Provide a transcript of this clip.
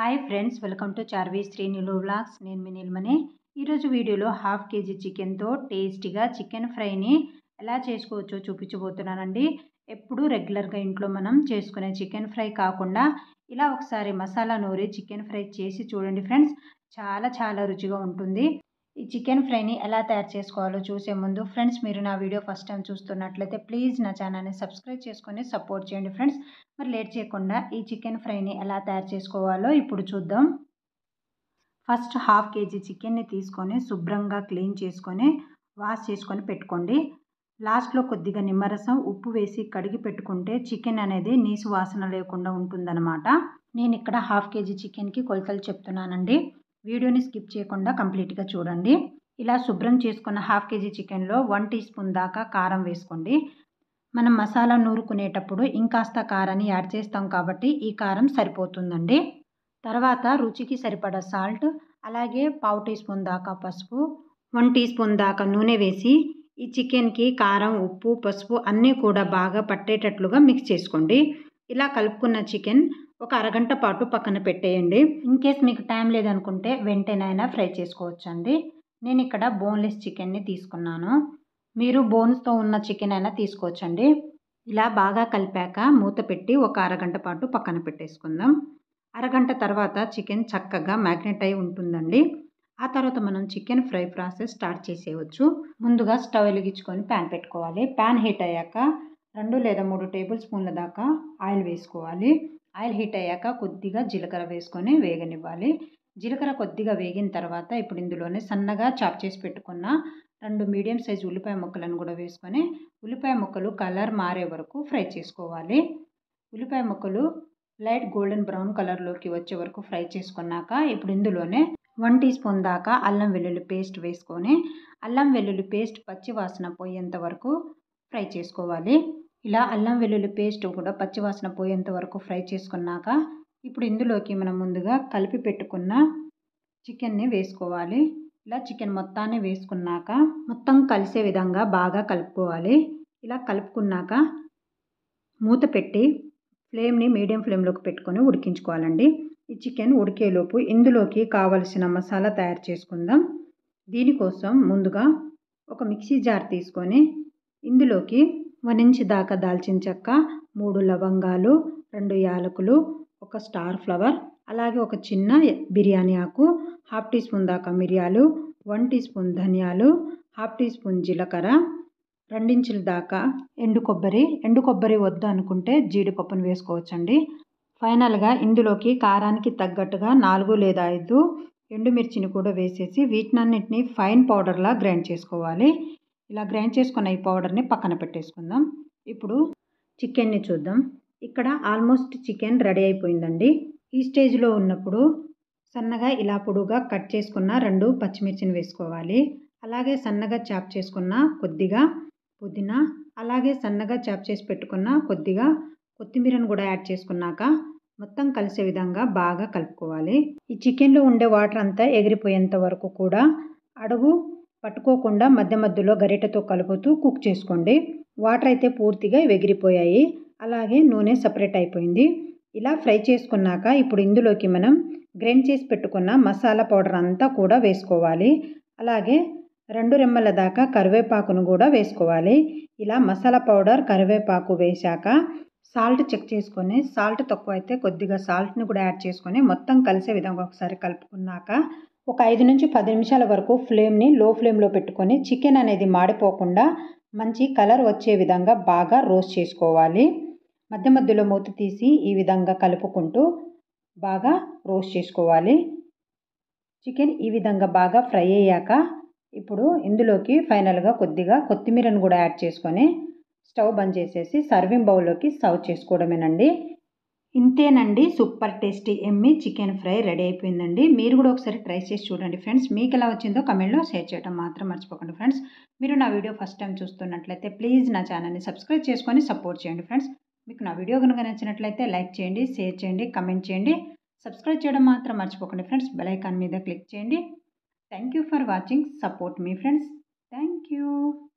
hi friends welcome to Charvi Nilu vlogs నేను మీ నిల్మని ఈరోజు వీడియోలో హాఫ్ కేజీ చికెన్తో టేస్టీగా చికెన్ ఫ్రైని ఎలా చేసుకోవచ్చో చూపించబోతున్నానండి ఎప్పుడు రెగ్యులర్గా ఇంట్లో మనం చేసుకునే చికెన్ ఫ్రై కాకుండా ఇలా ఒకసారి మసాలా నూరి చికెన్ ఫ్రై చేసి చూడండి ఫ్రెండ్స్ చాలా చాలా రుచిగా ఉంటుంది ఈ చికెన్ ఫ్రైని ఎలా తయారు చేసుకోవాలో చూసే ముందు ఫ్రెండ్స్ మీరు నా వీడియో ఫస్ట్ టైం చూస్తున్నట్లయితే ప్లీజ్ నా ఛానల్ని సబ్స్క్రైబ్ చేసుకొని సపోర్ట్ చేయండి ఫ్రెండ్స్ మరి లేట్ చేయకుండా ఈ చికెన్ ఫ్రైని ఎలా తయారు చేసుకోవాలో ఇప్పుడు చూద్దాం ఫస్ట్ హాఫ్ కేజీ చికెన్ని తీసుకొని శుభ్రంగా క్లీన్ చేసుకొని వాష్ చేసుకొని పెట్టుకోండి లాస్ట్లో కొద్దిగా నిమ్మరసం ఉప్పు వేసి కడిగి పెట్టుకుంటే చికెన్ అనేది నీసు వాసన లేకుండా ఉంటుందన్నమాట నేను ఇక్కడ హాఫ్ కేజీ చికెన్కి కొలతలు చెప్తున్నానండి వీడియోని స్కిప్ చేయకుండా కంప్లీట్గా చూడండి ఇలా శుభ్రం చేసుకున్న హాఫ్ కేజీ చికెన్లో వన్ టీ స్పూన్ దాకా కారం వేసుకోండి మనం మసాలా నూరుకునేటప్పుడు ఇంకాస్త కారాన్ని యాడ్ చేస్తాం కాబట్టి ఈ కారం సరిపోతుందండి తర్వాత రుచికి సరిపడా సాల్ట్ అలాగే పావు టీ స్పూన్ దాకా పసుపు వన్ టీ స్పూన్ దాకా నూనె వేసి ఈ చికెన్కి కారం ఉప్పు పసుపు అన్నీ కూడా బాగా పట్టేటట్లుగా మిక్స్ చేసుకోండి ఇలా కలుపుకున్న చికెన్ ఒక అరగంట పాటు పక్కన పెట్టేయండి ఇన్ కేస్ మీకు టైం లేదనుకుంటే వెంటనైనా ఫ్రై చేసుకోవచ్చండి నేను ఇక్కడ బోన్లెస్ చికెన్ని తీసుకున్నాను మీరు బోన్స్తో ఉన్న చికెన్ అయినా తీసుకోవచ్చండి ఇలా బాగా కలిపాక మూత పెట్టి ఒక అరగంట పాటు పక్కన పెట్టేసుకుందాం అరగంట తర్వాత చికెన్ చక్కగా మ్యాగ్నెట్ అయి ఉంటుందండి ఆ తర్వాత మనం చికెన్ ఫ్రై ప్రాసెస్ స్టార్ట్ చేసేయవచ్చు ముందుగా స్టవ్ వెలిగించుకొని ప్యాన్ పెట్టుకోవాలి ప్యాన్ హీట్ అయ్యాక రెండు లేదా మూడు టేబుల్ స్పూన్ల దాకా ఆయిల్ వేసుకోవాలి ఆయిల్ హీట్ అయ్యాక కొద్దిగా జీలకర్ర వేసుకొని వేగనివ్వాలి జీలకర్ర కొద్దిగా వేగిన తర్వాత ఇప్పుడు ఇందులోనే సన్నగా చాప్ చేసి పెట్టుకున్న రెండు మీడియం సైజు ఉల్లిపాయ ముక్కలను కూడా వేసుకొని ఉల్లిపాయ ముక్కలు కలర్ మారే వరకు ఫ్రై చేసుకోవాలి ఉల్లిపాయ ముక్కలు లైట్ గోల్డెన్ బ్రౌన్ కలర్లోకి వచ్చే వరకు ఫ్రై చేసుకున్నాక ఇప్పుడు ఇందులోనే వన్ టీ స్పూన్ దాకా అల్లం వెల్లుల్లి పేస్ట్ వేసుకొని అల్లం వెల్లుల్లి పేస్ట్ పచ్చి వాసన పోయేంత వరకు ఫ్రై చేసుకోవాలి ఇలా అల్లం వెల్లుల్లి పేస్ట్ కూడా పచ్చివాసన పోయేంత వరకు ఫ్రై చేసుకున్నాక ఇప్పుడు ఇందులోకి మనం ముందుగా కలిపి పెట్టుకున్న చికెన్ని వేసుకోవాలి ఇలా చికెన్ మొత్తాన్ని వేసుకున్నాక మొత్తం కలిసే విధంగా బాగా కలుపుకోవాలి ఇలా కలుపుకున్నాక మూత పెట్టి ఫ్లేమ్ని మీడియం ఫ్లేమ్లోకి పెట్టుకొని ఉడికించుకోవాలండి ఈ చికెన్ ఉడికేలోపు ఇందులోకి కావలసిన మసాలా తయారు చేసుకుందాం దీనికోసం ముందుగా ఒక మిక్సీ జార్ తీసుకొని ఇందులోకి వన్ ఇంచ్ దాకా దాల్చిన చెక్క మూడు లవంగాలు రెండు యాలకులు ఒక స్టార్ ఫ్లవర్ అలాగే ఒక చిన్న బిర్యానీ ఆకు హాఫ్ టీ స్పూన్ దాకా మిరియాలు వన్ టీ స్పూన్ ధనియాలు హాఫ్ టీ స్పూన్ జీలకర్ర రెండించుల దాకా ఎండు కొబ్బరి ఎండు కొబ్బరి వద్దు అనుకుంటే జీడిపప్పును వేసుకోవచ్చండి ఫైనల్గా ఇందులోకి కారానికి తగ్గట్టుగా నాలుగు లేదా ఐదు ఎండుమిర్చిని కూడా వేసేసి వీటినన్నింటినీ ఫైన్ పౌడర్లా గ్రైండ్ చేసుకోవాలి ఇలా గ్రైండ్ చేసుకున్న ఈ పౌడర్ని పక్కన పెట్టేసుకుందాం ఇప్పుడు చికెన్ని చూద్దాం ఇక్కడ ఆల్మోస్ట్ చికెన్ రెడీ అయిపోయిందండి ఈ స్టేజ్లో ఉన్నప్పుడు సన్నగా ఇలా పొడుగా కట్ చేసుకున్న రెండు పచ్చిమిర్చిని వేసుకోవాలి అలాగే సన్నగా చాప్ చేసుకున్న కొద్దిగా పుదీనా అలాగే సన్నగా చాప్ చేసి పెట్టుకున్న కొద్దిగా కొత్తిమీరను కూడా యాడ్ చేసుకున్నాక మొత్తం కలిసే విధంగా బాగా కలుపుకోవాలి ఈ చికెన్లో ఉండే వాటర్ అంతా ఎగిరిపోయేంత వరకు కూడా అడుగు పట్టుకోకుండా మధ్య మధ్యలో గరిటెతో కలుపుతూ కుక్ చేసుకోండి వాటర్ అయితే పూర్తిగా ఎగిరిపోయాయి అలాగే నూనె సపరేట్ అయిపోయింది ఇలా ఫ్రై చేసుకున్నాక ఇప్పుడు ఇందులోకి మనం గ్రైండ్ చేసి పెట్టుకున్న మసాలా పౌడర్ అంతా కూడా వేసుకోవాలి అలాగే రెండు రెమ్మల దాకా కరివేపాకును కూడా వేసుకోవాలి ఇలా మసాలా పౌడర్ కరివేపాకు వేశాక సాల్ట్ చెక్ చేసుకొని సాల్ట్ తక్కువ అయితే కొద్దిగా సాల్ట్ని కూడా యాడ్ చేసుకొని మొత్తం కలిసే విధంగా ఒకసారి కలుపుకున్నాక ఒక ఐదు నుంచి పది నిమిషాల వరకు ఫ్లేమ్ని లో ఫ్లేమ్లో పెట్టుకొని చికెన్ అనేది మాడిపోకుండా మంచి కలర్ వచ్చే విధంగా బాగా రోస్ట్ చేసుకోవాలి మధ్య మధ్యలో మూత తీసి ఈ విధంగా కలుపుకుంటూ బాగా రోస్ట్ చేసుకోవాలి చికెన్ ఈ విధంగా బాగా ఫ్రై అయ్యాక ఇప్పుడు ఇందులోకి ఫైనల్గా కొద్దిగా కొత్తిమీరను కూడా యాడ్ చేసుకొని స్టవ్ బంద్ చేసేసి సర్వింగ్ బౌల్లోకి సర్వ్ చేసుకోవడమేనండి ఇంతేనండి సూపర్ టేస్టీ ఎమ్మి చికెన్ ఫ్రై రెడీ అయిపోయిందండి మీరు కూడా ఒకసారి ట్రై చేసి చూడండి ఫ్రెండ్స్ మీకు ఎలా వచ్చిందో కమెంట్లో షేర్ చేయడం మాత్రం మర్చిపోకండి ఫ్రెండ్స్ మీరు నా వీడియో ఫస్ట్ టైం చూస్తున్నట్లయితే ప్లీజ్ నా ఛానల్ని సబ్స్క్రైబ్ చేసుకొని సపోర్ట్ చేయండి ఫ్రెండ్స్ మీకు నా వీడియో కనుక నచ్చినట్లయితే లైక్ చేయండి షేర్ చేయండి కమెంట్ చేయండి సబ్స్క్రైబ్ చేయడం మాత్రం మర్చిపోకండి ఫ్రెండ్స్ బెలైకాన్ మీద క్లిక్ చేయండి థ్యాంక్ ఫర్ వాచింగ్ సపోర్ట్ మీ ఫ్రెండ్స్ థ్యాంక్